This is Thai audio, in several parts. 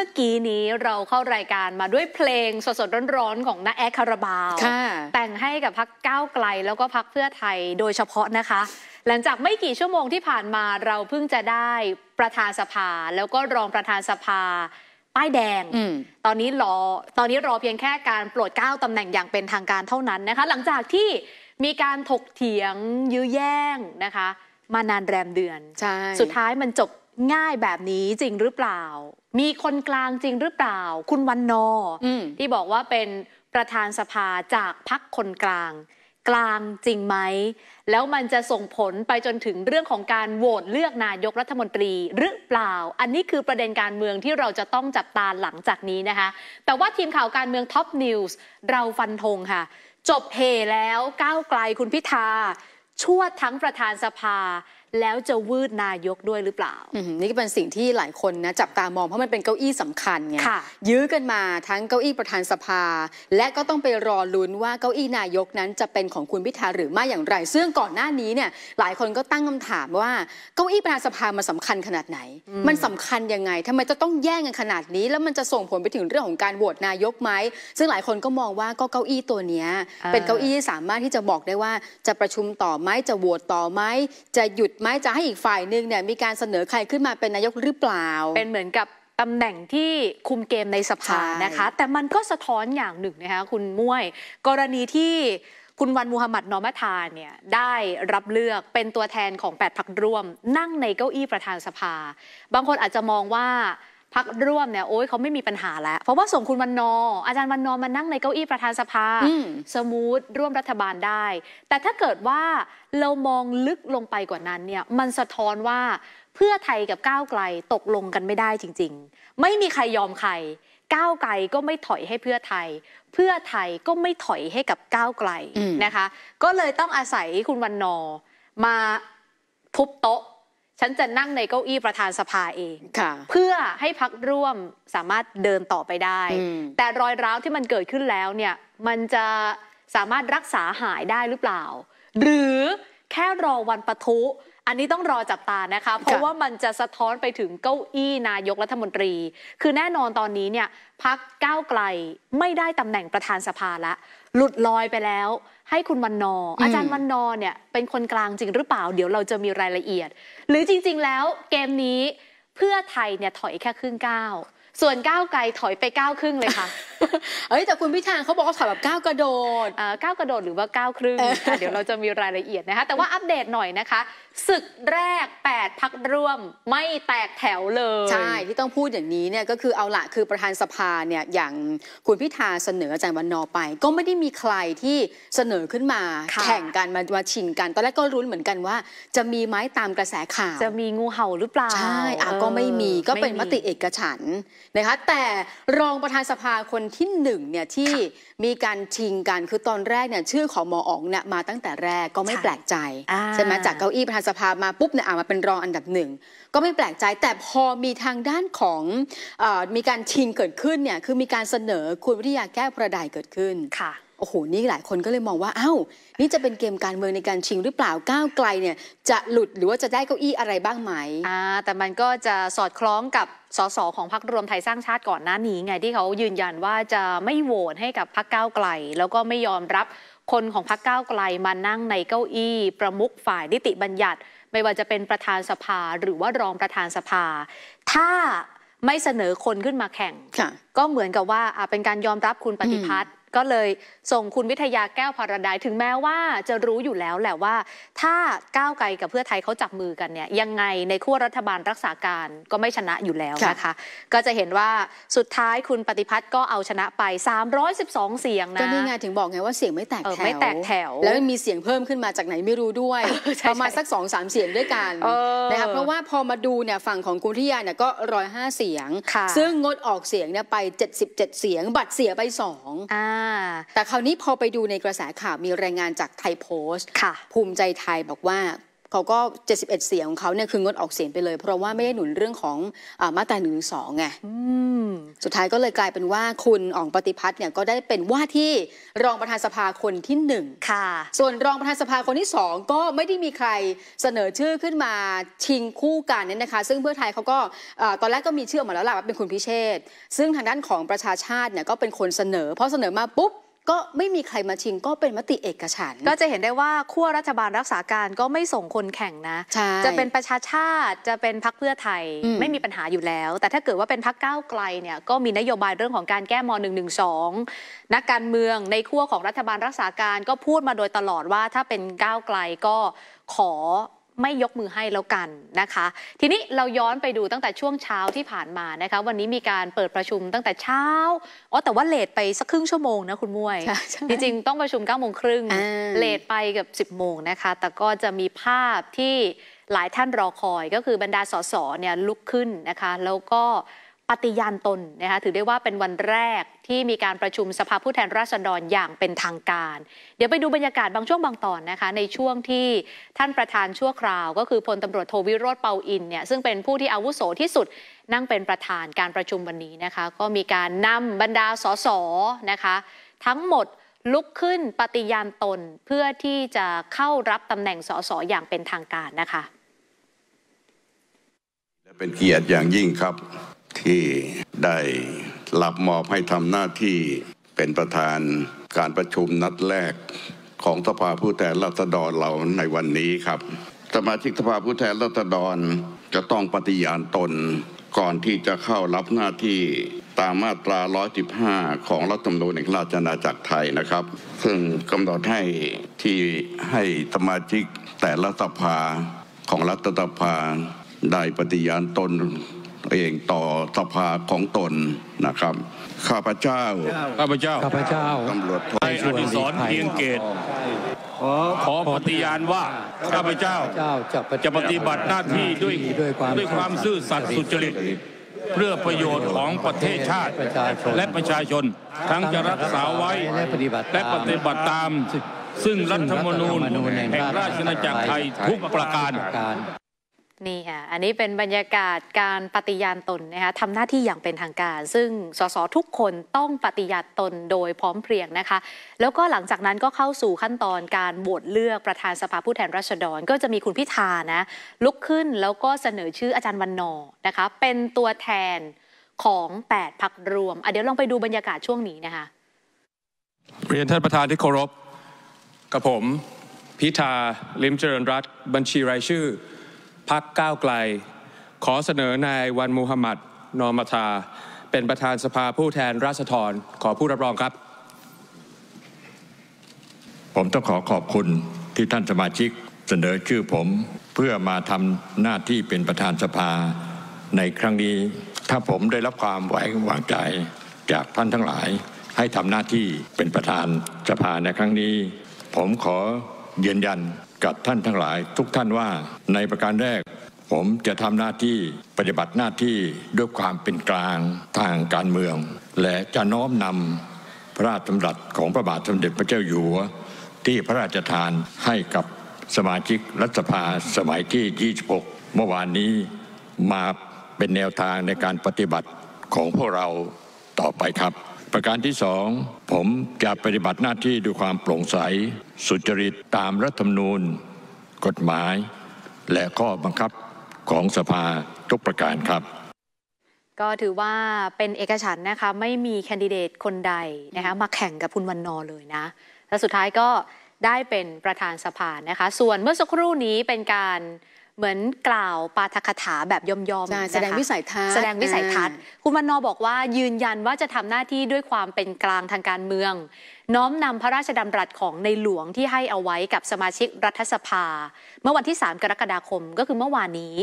เมื่อกี้นี้เราเข้ารายการมาด้วยเพลงสดๆร้อนๆ ของน้าแอคคาราบาลแต่งให้กับพักก้าวไกลแล้วก็พักเพื่อไทยโดยเฉพาะนะคะ หลังจากไม่กี่ชั่วโมงที่ผ่านมาเราเพิ่งจะได้ประธานสภาแล้วก็รองประธานสภา ป้ายแดงอตอนนี้รอตอนนี้รอเพียงแค่การโปรดเก้าตำแหน่งอย่างเป็นทางการเท่านั้นนะคะ หลังจากที่มีการถกเถียงยื้อแย่งนะคะ มานานแรมเดือนสุดท้ายมันจบง่ายแบบนี้จริงหรือเปล่ามีคนกลางจริงหรือเปล่า คุณวันนออที่บอกว่าเป็นประธานสภาจากพักคนกลาง กลางจริงไหมแล้วมันจะส่งผลไปจนถึงเรื่องของการโหวตเลือกนายกรัฐมนตรีหรือเปล่า อันนี้คือประเด็นการเมืองที่เราจะต้องจับตาหลังจากนี้นะคะ แต่ว่าทีมข่าวการเมืองท็อปนิวส์เราฟันธงค่ะ จบเฮแล้วก้าวไกลคุณพิธาชั่วทั้งประธานสภาแล้วจะวืดนายกด้วยหรือเปล่านี่ก็เป็นสิ่งที่หลายคนนะจับตามองเพราะมันเป็นเก้าอี้สำคัญไง ยื้อกันมาทั้งเก้าอี้ประธานสภา และก็ต้องไปรอลุ้นว่าเก้าอี้นายกนั้นจะเป็นของคุณพิธาหรือไม่อย่างไร ซึ่งก่อนหน้านี้เนี่ยหลายคนก็ตั้งคำถามว่าเก้าอี้ประธานสภามันสาคัญขนาดไหน มันสำคัญยังไง ทำไมจะต้องแย่งกันขนาดนี้ แล้วมันจะส่งผลไปถึงเรื่องของการโหวตนายกไหม ซึ่งหลายคนก็มองว่าก็เก้าอี้ตัวนี้เป็นเก้าอี้ที่สามารถที่จะบอกได้ว่าจะประชุมต่อไหมจะโหวตต่อไหมจะหยุดไหมจะให้อีกฝ่ายหนึ่งเนี่ยมีการเสนอใครขึ้นมาเป็นนายกหรือเปล่า เป็นเหมือนกับตำแหน่งที่คุมเกมในสภานะคะ แต่มันก็สะท้อนอย่างหนึ่งนะคะคุณม้วยกรณีที่คุณวันมูฮัมหมัดนอมทานเนี่ยได้รับเลือกเป็นตัวแทนของ8พักร่วมนั่งในเก้าอี้ประธานสภา บางคนอาจจะมองว่าพักร่วมเนี่ยโอ้ยเขาไม่มีปัญหาแล้วเพราะว่าส่งคุณวันนออาจารย์วันนอมานั่งในเก้าอี้ประธานสภาสมูทร่วมรัฐบาลได้ แต่ถ้าเกิดว่าเรามองลึกลงไปกว่านั้นเนี่ยมันสะท้อนว่าเพื่อไทยกับก้าวไกลตกลงกันไม่ได้จริง ๆ ไม่มีใครยอมใคร ก้าวไกลก็ไม่ถอยให้เพื่อไทย เพื่อไทยก็ไม่ถอยให้กับก้าวไกลนะคะ ก็เลยต้องอาศัยคุณวันนอมาทุบโต๊ะฉันจะนั่งในเก้าอี้ประธานสภาเองเพื่อให้พักร่วมสามารถเดินต่อไปได้ แต่รอยร้าวที่มันเกิดขึ้นแล้วเนี่ยมันจะสามารถรักษาหายได้หรือเปล่า หรือแค่รอวันปะทุอันนี้ต้องรอจับตานะคะ เพราะว่ามันจะสะท้อนไปถึงเก้าอี้นายกรัฐมนตรี คือแน่นอนตอนนี้เนี่ยพักก้าวไกลไม่ได้ตำแหน่งประธานสภาละ หลุดลอยไปแล้ว ให้คุณวันนอ อาจารย์วันนอเนี่ยเป็นคนกลางจริงหรือเปล่า เดี๋ยวเราจะมีรายละเอียด หรือจริงๆ แล้วเกมนี้เพื่อไทยเนี่ยถอยแค่ครึ่งก้าวส่วนก้าวไกลถอยไปก้าวครึ่งเลยค่ะ เอ้ยแต่คุณพิธานเขาบอกว่าถอยแบบก้าวกระโดดอ่ก้าวกระโดดหรือว่าก้าวครึ่งเดี๋ยวเราจะมีรายละเอียดนะคะ แต่ว่าอัปเดตหน่อยนะคะศึกแรก8พักร่วมไม่แตกแถวเลยใช่ที่ต้องพูดอย่างนี้เนี่ยก็คือเอาละคือประธานสภาเนี่ยอย่างคุณพิธาเสนออาจารย์วันนอไป ก็ไม่ได้มีใครที่เสนอขึ้นมา แข่งกันมามาชิงกัน ตอนแรกก็รุ้นเหมือนกันว่า จะมีไหมตามกระแสข่าวจะมีงูเห่าหรือเปล่าใช่อ่ะก็ไม่มีก็เป็นมติเอกฉันนะคะแต่รองประธานสภาคนที่หนึ่งเนี่ยที่มีการชิงกันคือตอนแรกเนี่ยชื่อของหมออ๋องเนี่ยมาตั้งแต่แรกก็ไม่แปลกใจใช่ไหมจากเก้าอี้ประธานสภามาปุ๊บเนี่ยอามาเป็นรองอันดับหนึ่งก็ไม่แปลกใจแต่พอมีทางด้านของมีการชิงเกิดขึ้นเนี่ยคือมีการเสนอคุณวิทยาแก้วประดายเกิดขึ้นค่ะโอ้โห นี่หลายคนก็เลยมองว่าอ้าวนี่จะเป็นเกมการเมืองในการชิงหรือเปล่า ก้าวไกลเนี่ยจะหลุดหรือว่าจะได้เก้าอี้อะไรบ้างไหม อ่า แต่มันก็จะสอดคล้องกับ สสของพักรวมไทยสร้างชาติก่อนหน้านี้ไงที่เขายืนยันว่าจะไม่โหวตให้กับพักก้าวไกล แล้วก็ไม่ยอมรับคนของพักก้าวไกลมานั่งในเก้าอี้ ประมุขฝ่ายนิติบัญญัติ ไม่ว่าจะเป็นประธานสภาหรือว่ารองประธานสภา ถ้าไม่เสนอคนขึ้นมาแข่ง ก็เหมือนกับว่าเป็นการยอมรับคุณปฏิพัฒน์ก็เลยส่งคุณวิทยาแก้วพรดายถึงแม้ว่าจะรู้อยู่แล้วแหละว่า ถ้าก้าวไกลกับเพื่อไทยเขาจับมือกันเนี่ยยังไงในขั้วรัฐบาลรักษาการก็ไม่ชนะอยู่แล้วนะคะ ก็จะเห็นว่าสุดท้ายคุณปฏิพัฒน์ก็เอาชนะไป 312 เสียงนะก็นี่ไงถึงบอกไงว่าเสียงไม่แตกแถวไม่แตกแถว แล้วมีเสียงเพิ่มขึ้นมาจากไหนไม่รู้ด้วย ประมาณสัก2อสเสียงด้วยกันนะคะเพราะว่าพอมาดูเนี่ยฝั่งของกุทิยาเนี่ยก็ร้อยห้าเสียงซึ่งงดออกเสียงเนี่ยไป 77 เสียง บัตรเสียไปสองแต่คราวนี้พอไปดูในกระแสข่าวมีรายงานจากไทยโพสต์ภูมิใจไทยบอกว่าเขาก็ 71เสียงของเขาเนี่ยคืองดออกเสียงไปเลยเพราะว่าไม่ได้หนุนเรื่องของอมาตราหนึ่งสองไงสุดท้ายก็เลยกลายเป็นว่าคุณอ่องปฏิพัฒน์เนี่ยก็ได้เป็นว่าที่รองประธานสภาคนที่หนึ่งค่ะ ส่วนรองประธานสภาคนที่สองก็ไม่ได้มีใครเสนอชื่อขึ้นมาชิงคู่กันเนี่ยนะคะซึ่งเพื่อไทยเขาก็ตอนแรกก็มีเชื่อมาแล้วล่ะว่าเป็นคุณพิเชษซึ่งทางด้านของประชาชาติเนี่ยก็เป็นคนเสนอ เพราะเสนอมาปุ๊บก็ไม่มีใครมาชิงก็เป็นมติเอกฉันก็จะเห็นได้ว่าขั้วรัฐบาลรักษาการก็ไม่ส่งคนแข่งนะจะเป็นประชาชาติจะเป็นพักเพื่อไทยไม่มีปัญหาอยู่แล้ว แต่ถ้าเกิดว่าเป็นพักก้าวไกลเนี่ยก็มีนโยบายเรื่องของการแก้ม .112 นักการเมืองในขั้วของรัฐบาลรักษาการก็พูดมาโดยตลอดว่า ถ้าเป็นก้าวไกลก็ขอไม่ยกมือให้แล้วกันนะคะ ทีนี้เราย้อนไปดูตั้งแต่ช่วงเช้าที่ผ่านมานะคะ วันนี้มีการเปิดประชุมตั้งแต่เช้าอ๋อแต่ว่าเลทไปสักครึ่งชั่วโมงนะคุณมวย จริงๆต้องประชุม9ก้าโมงครึ่งเลทไปกับ10บโมงนะคะแต่ก็จะมีภาพที่หลายท่านรอคอยก็คือบรรดาสสเนี่ยลุกขึ้นนะคะแล้วก็ปฏิญาณตนนะคะถือได้ว่าเป็นวันแรกที่มีการประชุมสภาผู้แทนราษฎรอย่างเป็นทางการ เดี๋ยวไปดูบรรยากาศบางช่วงบางตอนนะคะในช่วงที่ท่านประธานชั่วคราวก็คือพลตำรวจโทวิโรธเปาอินเนี่ยซึ่งเป็นผู้ที่อาวุโสที่สุด นั่งเป็นประธานการประชุมวันนี้นะคะก็มีการนำบรรดาสสนะคะทั้งหมดลุกขึ้นปฏิญาณตนเพื่อที่จะเข้ารับตำแหน่งสสอย่างเป็นทางการนะคะเป็นเกียรติอย่างยิ่งครับที่ได้รับมอบให้ทำหน้าที่เป็นประธานการประชุมนัดแรกของสภาผู้แทนราษฎรเราในวันนี้ครับสมาชิกสภาผู้แทนราษฎรจะต้องปฏิญาณตนก่อนที่จะเข้ารับหน้าที่ตามมาตรา 115 ของรัฐธรรมนูญแห่งราชอาณาจักรไทยนะครับ ซึ่งกำหนดให้ที่ให้สมาชิกแต่ละสภาของรัฐสภาได้ปฏิญาณตนเองต่อสภาของตนนะครับ ข้าพเจ้า ข้าพเจ้า ข้าพเจ้า ตำรวจไทยอดีศรเพียงเกต ขอขอปฏิญาณว่าข้าพเจ้าจะปฏิบัติหน้าที่ด้วย ด้วยความซื่อสัตย์สุจริตเพื่อประโยชน์ของประเทศชาติและประชาชนทั้งจะรักษาไว้และปฏิบัติตาม ซึ่งรัฐธรรมนูญแห่งราชอาณาจักรไทยทุกประการนี่ค่ะอันนี้เป็นบรรยากาศการปฏิญาณตนนะคะทำหน้าที่อย่างเป็นทางการ ซึ่งสสทุกคนต้องปฏิญาณตนโดยพร้อมเพรียงนะคะแล้วก็หลังจากนั้นก็เข้าสู่ขั้นตอนการโหวตเลือกประธานสภาผู้แทนราษฎร ก็จะมีคุณพิธานะลุกขึ้นแล้วก็เสนอชื่ออาจารย์วันนอนะคะเป็นตัวแทนของ8พักรวมเดี๋ยวลองไปดูบรรยากาศช่วงนี้นะคะเรียนท่านประธานที่เคารพกับผม พิธาลิมเจริญรัตบัญชีรายชื่อพักก้าวไกลขอเสนอนายวันมูฮัมหมัดนอมทาเป็นประธานสภาผู้แทนราษฎรขอผู้รับรองครับ ผมต้องขอขอบคุณที่ท่านสมาชิกเสนอชื่อผมเพื่อมาทำหน้าที่เป็นประธานสภา ในครั้งนี้ ถ้าผมได้รับความไว้วางใจจากท่านทั้งหลายให้ทำหน้าที่เป็นประธานสภาในครั้งนี้ ผมขอยืนยันกับท่านทั้งหลายทุกท่านว่าในประการแรก ผมจะทำหน้าที่ปฏิบัติหน้าที่ด้วยความเป็นกลางทางการเมือง และจะน้อมนำพระราชดำรัสของพระบาทสมเด็จพระเจ้าอยู่หัวที่พระราชทานให้กับสมาชิกรัฐสภาสมัยที่ 26 เมื่อวานนี้มาเป็นแนวทางในการปฏิบัติของพวกเราต่อไปครับประการที่สองผมจะปฏิบัติหน้าที่ด้วยความโปร่งใสสุจริตตามรัฐธรรมนูญกฎหมาย และข้อบังคับของสภาทุกประการครับ ก็ถือว่าเป็นเอกฉันนะคะไม่มีแคนดิเดตคนใดนะคะมาแข่งกับคุณวันนอเลยนะและสุดท้ายก็ได้เป็นประธานสภานะคะส่วนเมื่อสักครู่นี้เป็นการเหมือนกล่าวปาทคถาแบบย่อมๆแสดงวิสัยทัศน์แสดงวิสัยทัศน์ คุณวันนอบอกว่ายืนยันว่าจะทำหน้าที่ด้วยความเป็นกลางทางการเมือง น้อมนำพระราชดำรัสของในหลวงที่ให้เอาไว้กับสมาชิกรัฐสภา เมื่อวันที่ 3 กรกฎาคมก็คือเมื่อวานนี้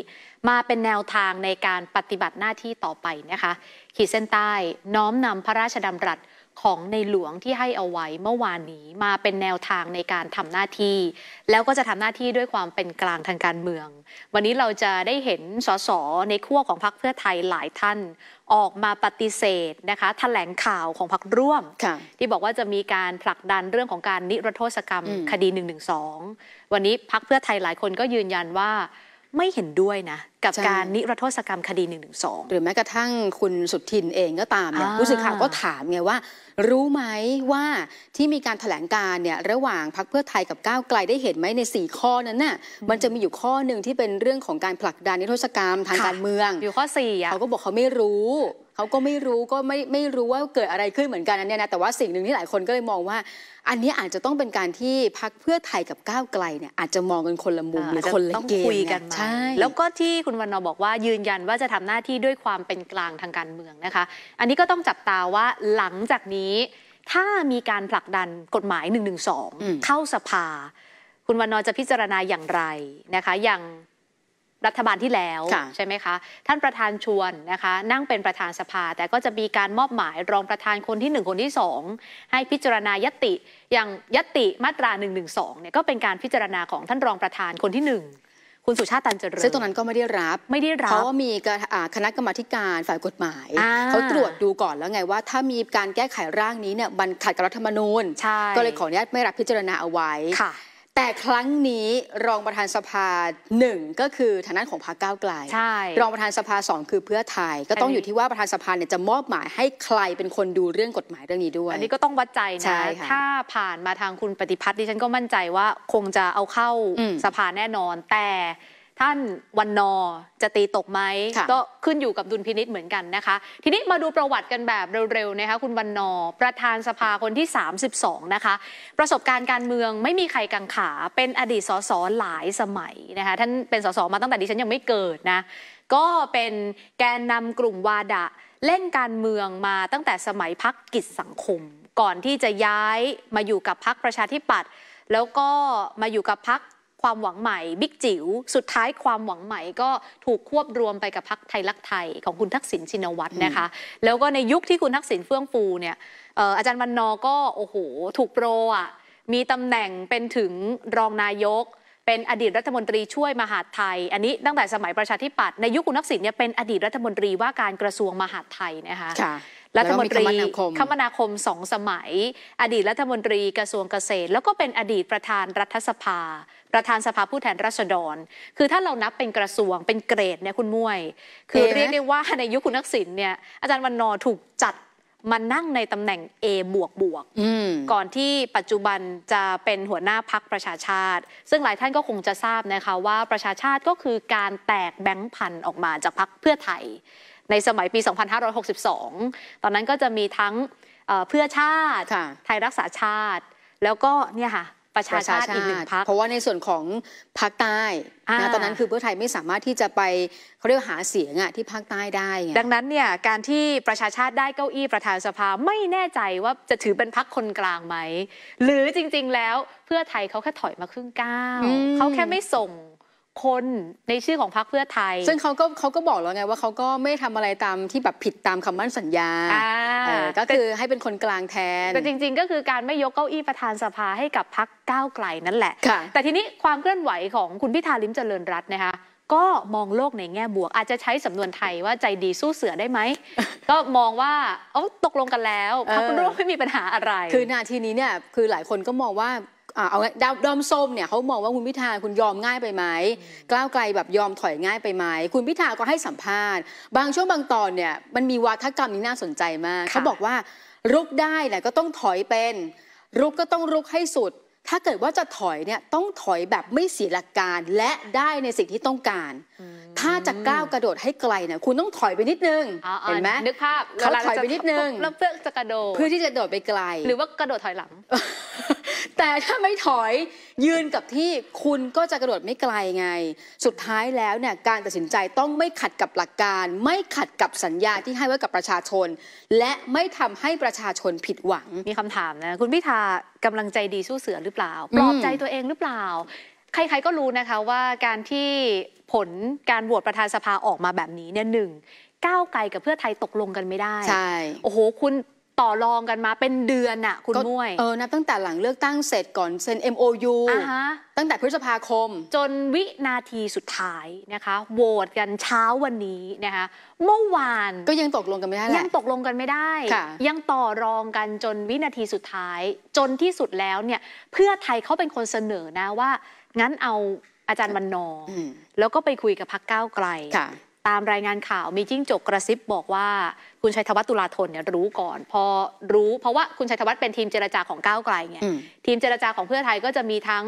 มาเป็นแนวทางในการปฏิบัติหน้าที่ต่อไปนะคะขีดเส้นใต้น้อมนำพระราชดำรัสของในหลวงที่ให้เอาไว้เมื่อวานนี้มาเป็นแนวทางในการทำหน้าที่ แล้วก็จะทำหน้าที่ด้วยความเป็นกลางทางการเมือง วันนี้เราจะได้เห็นสสในขั้วของพรรคเพื่อไทยหลายท่านออกมาปฏิเสธนะคะแถลงข่าวของพรรคร่วม ที่บอกว่าจะมีการผลักดันเรื่องของการนิรโทษกรรมคดี1นึวันนี้พรรคเพื่อไทยหลายคนก็ยืนยันว่าไม่เห็นด้วยนะกับการนิรโทษกรรมคดี1นึหรือแม้กระทั่งคุณสุทินเองก็ตามเนี่ยผู้สื่อข่าวก็ถามไงว่า รู้ไหมว่าที่มีการถแถลงการเนี่ยระหว่างพักเพื่อไทยกับก้าวไกลได้เห็นไหมใน4ข้อนั้นน่ะมันจะมีอยู่ข้อหนึ่งที่เป็นเรื่องของการผลักดันนิรโทษกรรมทางการเมือง อยู่ข้อ4ี่เขาก็บอกเขาไม่รู้เขาก็ไม่รู้ก็ไม่ไม่รู้ว่าเกิดอะไรขึ้นเหมือนกันนเนี่ยนะแต่ว่าสิ่งหนึ่งที่หลายคนก็เลยมองว่า อันนี้อาจจะต้องเป็นการที่พักเพื่อไทยกับก้าวไกลเนี่ยอาจจะมองกันคนละมุมหรือคนละเกมคุยกันใช่แล้วก็ที่คุณวันนอบอกว่ายืนยันว่าจะทำหน้าที่ด้วยความเป็นกลางทางการเมืองนะคะ อันนี้ก็ต้องจับตาว่าหลังจากนี้ถ้ามีการผลักดันกฎหมาย1นึเข้าสภา คุณวันนอจะพิจารณาอย่างไรนะคะ อย่างรัฐบาลที่แล้วใช่ไหมคะท่านประธานชวนนะคะ นั่งเป็นประธานสภา แต่ก็จะมีการมอบหมายรองประธานคนที่1คนที่2ให้พิจารณายติอย่างยติมาตรา1นึเนี่ยก็เป็นการพิจารณาของท่านรองประธานคนที่1คุณสุชาติ ตันเจริญซึ่งตรงนั้นก็ไม่ได้รับ ไม่ได้รับเพราะว่ามีคณะกรรมการฝ่ายกฎหมาย เขาตรวจดูก่อนแล้วไงว่าถ้ามีการแก้ไขร่างนี้เนี่ยมันขัดกับรัฐธรรมนูญก็เลยขออนุญาตไม่รับพิจารณาเอาไว้แต่ครั้งนี้รองประธานสภาหนึ่งก็คือฐานะของพรรคก้าวไกลใช่รองประธานสภาสองคือเพื่อไทยก็ต้องอยู่ที่ว่าประธานสภาเนี่ยจะมอบหมายให้ใครเป็นคนดูเรื่องกฎหมายเรื่องนี้ด้วยอันนี้ก็ต้องวัดใจนะถ้าผ่านมาทางคุณปฏิพัฒน์ดิฉันก็มั่นใจว่าคงจะเอาเข้าสภาแน่นอน แต่ท่านวันนอจะตีตกไหมก็ขึ้นอยู่กับดุลพินิษเหมือนกันนะคะทีนี้มาดูประวัติกันแบบเร็วๆนะคะคุณวันนอประธานสภาคนที่32นะคะ ประสบการณ์การเมืองไม่มีใครกังขาเป็นอดีตสสหลายสมัยนะคะท่านเป็นสสมาตั้งแต่ดิฉันยังไม่เกิดนะก็เป็นแกนนำกลุ่มวาดะเล่นการเมืองมาตั้งแต่สมัยพักกิจสังคม ก่อนที่จะย้ายมาอยู่กับพักประชาธิปัตย์แล้วก็มาอยู่กับพักความหวังใหม่บิ๊กจิว๋วสุดท้ายความหวังใหม่ก็ถูกควบรวมไปกับพักไทยรักไทย ของคุณทักษิณชินวัตรนะคะ แล้วก็ในยุคที่คุณทักษิณเฟื่องฟูเนี่ยอาจารย์วันนอก็โอ้โหถูกโปรอ่ะมีตำแหน่งเป็นถึงรองนายก เป็นอดีตรัฐมนตรีช่วยมหาดไทยอันนี้ตั้งแต่สมัยประชาธิปัตย์ในยุคคุณทักษิณเนี่ยเป็นอดีตรัฐมนตรีว่าการกระทรวงมหาดไทยนะคะรัฐมนตรีคมนาคมสองสมัย อดีตรัฐมนตรีกระทรวงเกษตร แล้วก็เป็นอดีตประธานรัฐสภา ประธานสภาผู้แทนราษฎร คือถ้าเรานับเป็นกระทรวงเป็นเกรดเนี่ยคุณมุ้ยคือเรียกได้ว่าในยุคคุณนักสินเนี่ยอาจารย์วันนอถูกจัดมานั่งในตำแหน่ง A บวกบวกก่อนที่ปัจจุบันจะเป็นหัวหน้าพักประชาชาติ ซึ่งหลายท่านก็คงจะทราบนะคะว่าประชาชาติก็คือการแตกแบงค์พันออกมาจากพักเพื่อไทยในสมัยปี 2562 ตอนนั้นก็จะมีทั้งเพื่อชาติไทยรักษาชาติแล้วก็เนี่ยค่ะประชาชาติอีกหนึ่งพักเพราะว่าในส่วนของภาคใต้นะตอนนั้นคือเพื่อไทยไม่สามารถที่จะไปเขาเรียกหาเสียงอะที่ภาคใต้ได้ไงดังนั้นเนี่ยการที่ประชาชาติได้เก้าอี้ประธานสภาไม่แน่ใจว่าจะถือเป็นพักคนกลางไหมหรือจริงๆแล้วเพื่อไทยเขาแค่ถอยมาครึ่งก้าวเขาแค่ไม่ส่งคนในชื่อของพรรคเพื่อไทย ซึ่งเขาก็เขาก็บอกแล้วไงว่าเขาก็ไม่ทำอะไรตามที่แบบผิดตามคำมั่นสัญญาก็คือให้เป็นคนกลางแทนแต่จริง ๆ ก็คือการไม่ยกเก้าอี้ประธานสภาให้กับพรรคก้าวไกลนั่นแหละแต่ทีนี้ความเคลื่อนไหวของคุณพิธาลิมเจริญรัตน์นะคะก็มองโลกในแง่บวกอาจจะใช้สำนวนไทยว่าใจดีสู้เสือได้ไหมก็มองว่าเอ้าตกลงกันแล้วพรคร่วมไม่มีปัญหาอะไร คือนาทีนี้เนี่ยคือหลายคนก็มองว่าเอาดาดอมส้มเนี่ยเขามองว่าคุณพิธาคุณยอมง่ายไปไหมกล้าวไกลแบบยอมถอยง่ายไปไหมคุณพิธาก็ให้สัมภาษณ์ บางช่วงบางตอนเนี่ยมันมีวาทกรรมนี้น่าสนใจมากเขาบอกว่ารุกได้แล่ก็ต้องถอยเป็นรุกก็ต้องรุกให้สุด ถ้าเกิดว่าจะถอยเนี่ยต้องถอยแบบไม่เสียหลักการและได้ในสิ่งที่ต้องการ ถ้าจะก้าวกระโดดให้ไกลเนี่ยคุณต้องถอยไปนิดนึงเห็นไหมนึกภาพเขาถอยไปนิดนึงแล้วเพื่อจะกระโดดเพื่อที่จะโดดไปไกล หรือว่ากระโดดถอยหลังแต่ถ้าไม่ถอยยืนกับที่คุณก็จะกระโดดไม่ไกลไง สุดท้ายแล้วเนี่ยการตัดสินใจต้องไม่ขัดกับหลักการ ไม่ขัดกับสัญญาที่ให้ไว้กับประชาชน และไม่ทำให้ประชาชนผิดหวังมีคำถามนะ คุณพิธากำลังใจดีสู้เสือ หรือเปล่าปลอบใจตัวเองหรือเปล่า ใครๆก็รู้นะคะว่าการที่ผลการโหวตประธานสภาออกมาแบบนี้เนี่ยหนึ่งก้าวไกลกับเพื่อไทยตกลงกันไม่ได้ ใช่โอ้โหคุณต่อรองกันมาเป็นเดือนน่ะคุณมุม้วยเออนะตั้งแต่หลังเลือกตั้งเสร็จก่อนเซ็น MOU อ่าฮะตั้งแต่พฤษภาคม จนวินาทีสุดท้ายนะคะโหวตกันเช้าวันนี้นะคะเมื่อวานก็ยังตกลงกันไม่ได้ยังตกลงกันไม่ได้ยังต่อรองกันจนวินาทีสุดท้าย จนที่สุดแล้วเนี่ยเพื่อไทยเขาเป็นคนเสนอนะว่า งั้นเอาอาจารย์วันนอแล้วก็ไปคุยกับพักก้าวไกลตามรายงานข่าวมีจิ้งจกกระซิบบอกว่า คุณชัยธวัฒน์ตุลาธนเนี่ยรู้ก่อน พอรู้ เพราะว่าคุณชัยธวัฒน์เป็นทีมเจรจาของก้าวไกลไงทีมเจรจาของเพื่อไทยก็จะมีทั้ง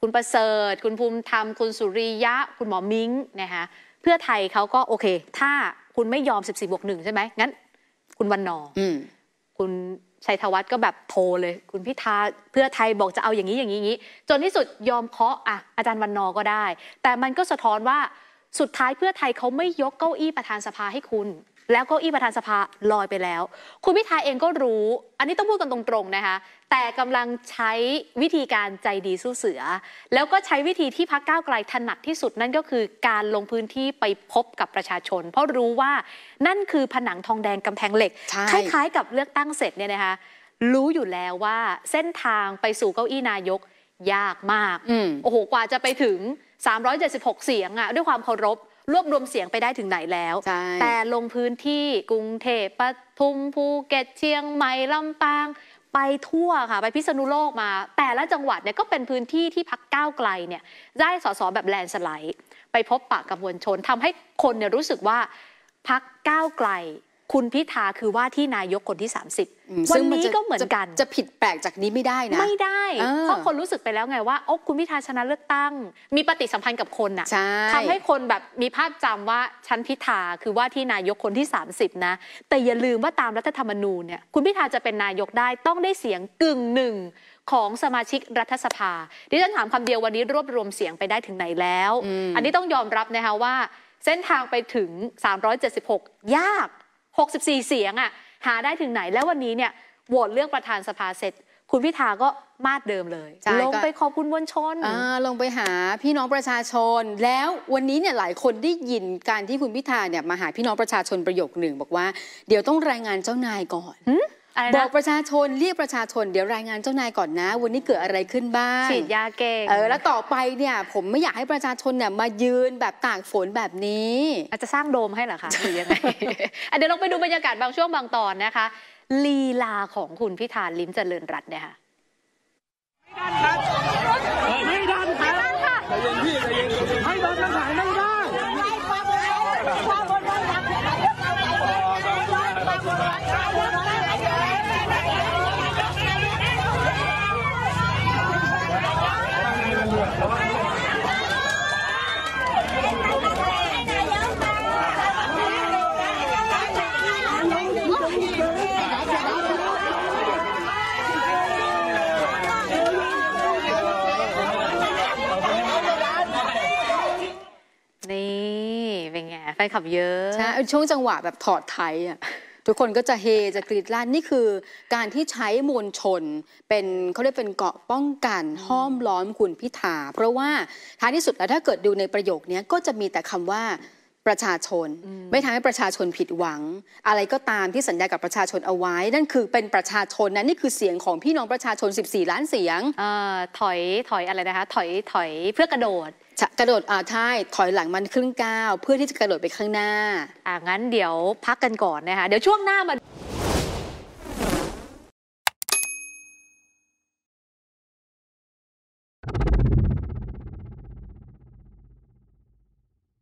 คุณประเสริฐ คุณภูมิธรรมคุณสุริยะ คุณหมอมิ้งนะคะเพื่อไทยเขาก็โอเค ถ้าคุณไม่ยอม14บวกหนึ่งใช่ไหมงั้นคุณวันนออคุณชัยธวัฒน์ก็แบบโทรเลยคุณพิธาเพื่อไทยบอกจะเอาอย่างนี้อย่างนี้จนที่สุดยอมเคาะอ่ะอาจารย์วันนอก็ได้ แต่มันก็สะท้อนว่าสุดท้ายเพื่อไทยเขาไม่ยกเก้าอี้ประธานสภาให้คุณ แล้วเก้าอี้ประธานสภาลอยไปแล้ว คุณพิธาเองก็รู้ อันนี้ต้องพูดกันตรงๆนะคะแต่กำลังใช้วิธีการใจดีสู้เสือ แล้วก็ใช้วิธีที่พักก้าวไกลถนัดที่สุดนั่นก็คือการลงพื้นที่ไปพบกับประชาชน เพราะรู้ว่านั่นคือผนังทองแดงกำแพงเหล็กคล้ายๆกับเลือกตั้งเสร็จเนี่ยนะคะรู้อยู่แล้วว่าเส้นทางไปสู่เก้าอี้นายกยากมากโอ้โหกว่าจะไปถึง376 เสียงอะด้วยความเคารพรวบรวมเสียงไปได้ถึงไหนแล้ว แต่ลงพื้นที่กรุงเทพปทุมภูเก็ตเชียงใหม่ลำปาง ไปทั่วค่ะไปพิษณุโลกมา แต่ละจังหวัดเนี่ยก็เป็นพื้นที่ที่พักก้าวไกลเนี่ยได้สสแบบแลนสไลด์ไปพบปะกับมวลชนทำให้คนเนี่ยรู้สึกว่าพักก้าวไกลคุณพิธาคือว่าที่นายกคนที่ 30วันนี้ก็เหมือนกันจะผิดแปลกจากนี้ไม่ได้นะ ไม่ได้ เพราะคนรู้สึกไปแล้วไงว่าโอ้คุณพิธาชนะเลือกตั้ง มีปฏิสัมพันธ์กับคนอ่ะทำให้คนแบบมีภาพจำว่าชั้นพิธาคือว่าที่นายกคนที่ 30นะแต่อย่าลืมว่าตามรัฐธรรมนูญเนี่ยคุณพิธาจะเป็นนายกได้ต้องได้เสียงกึ่งหนึ่งของสมาชิกรัฐสภาดิฉันถามคำเดียววันนี้รวบรวมเสียงไปได้ถึงไหนแล้วออันนี้ต้องยอมรับนะคะว่าเส้นทางไปถึง 376 ยาก64เสียงอะ่ะ หาได้ถึงไหนแล้ววันนี้เนี่ยโหวตเลือกประธานสภาเสร็จ คุณพิธาก็มาดเดิมเลยลงไปขอบคุณมวลชนลงไปหาพี่น้องประชาชน แล้ววันนี้เนี่ยหลายคนได้ยินการที่คุณพิธาเนี่ยมาหาพี่น้องประชาชนประโยคหนึ่งบอกว่า เดี๋ยวต้องรายงานเจ้านายก่อนบอกประชาชนเรียกประชาชนเดี๋ยวรายงานเจ้านายก่อนนะ วันนี้เกิดอะไรขึ้นบ้างฉีดยาเก่งเออแล้วต่อไปเนี่ยผมไม่อยากให้ประชาชนเนี่ยมายืนแบบตากฝนแบบนี้อาจจะสร้างโดมให้เหรอคะหรือยังไงเดี๋ยวเราไปดูบรรยากาศบางช่วงบางตอนนะคะ ลีลาของคุณพิธาลิ้มเจริญรัตน์เนี่ยค่ะไม่ดันครับไม่ดันค่ะใจเย็นพี่ในให้โดนทางไหนไม่ได้นคลับเยอะใช่ช่วงจังหวะแบบถอดไทยอ่ะทุกคนก็จะเฮจะกรีดลั่นนี่คือ การที่ใช้มวลชนเป็นเขาเรียกเป็นเกาะป้องกัน ห้อมล้อมคุณพิธา เพราะว่าท้ายที่สุดแล้วถ้าเกิดดูในประโยคนี้ก็จะมีแต่คำว่าประชาชน ไม่ทำให้ประชาชนผิดหวัง อะไรก็ตามที่สัญญา กับประชาชนเอาไว้ นั่นคือเป็นประชาชนนะนี่คือเสียงของพี่น้องประชาชน 14 ล้านเสียงอถอยถอยอะไรนะคะถอยถอยเพื่อกระโดดกระโดดอ่า้ายถอยหลังมันครึ่งก้าว เพื่อที่จะกระโดดไปข้างหน้าอ่างั้นเดี๋ยวพักกันก่อนนะคะเดี๋ยวช่วงหน้ามา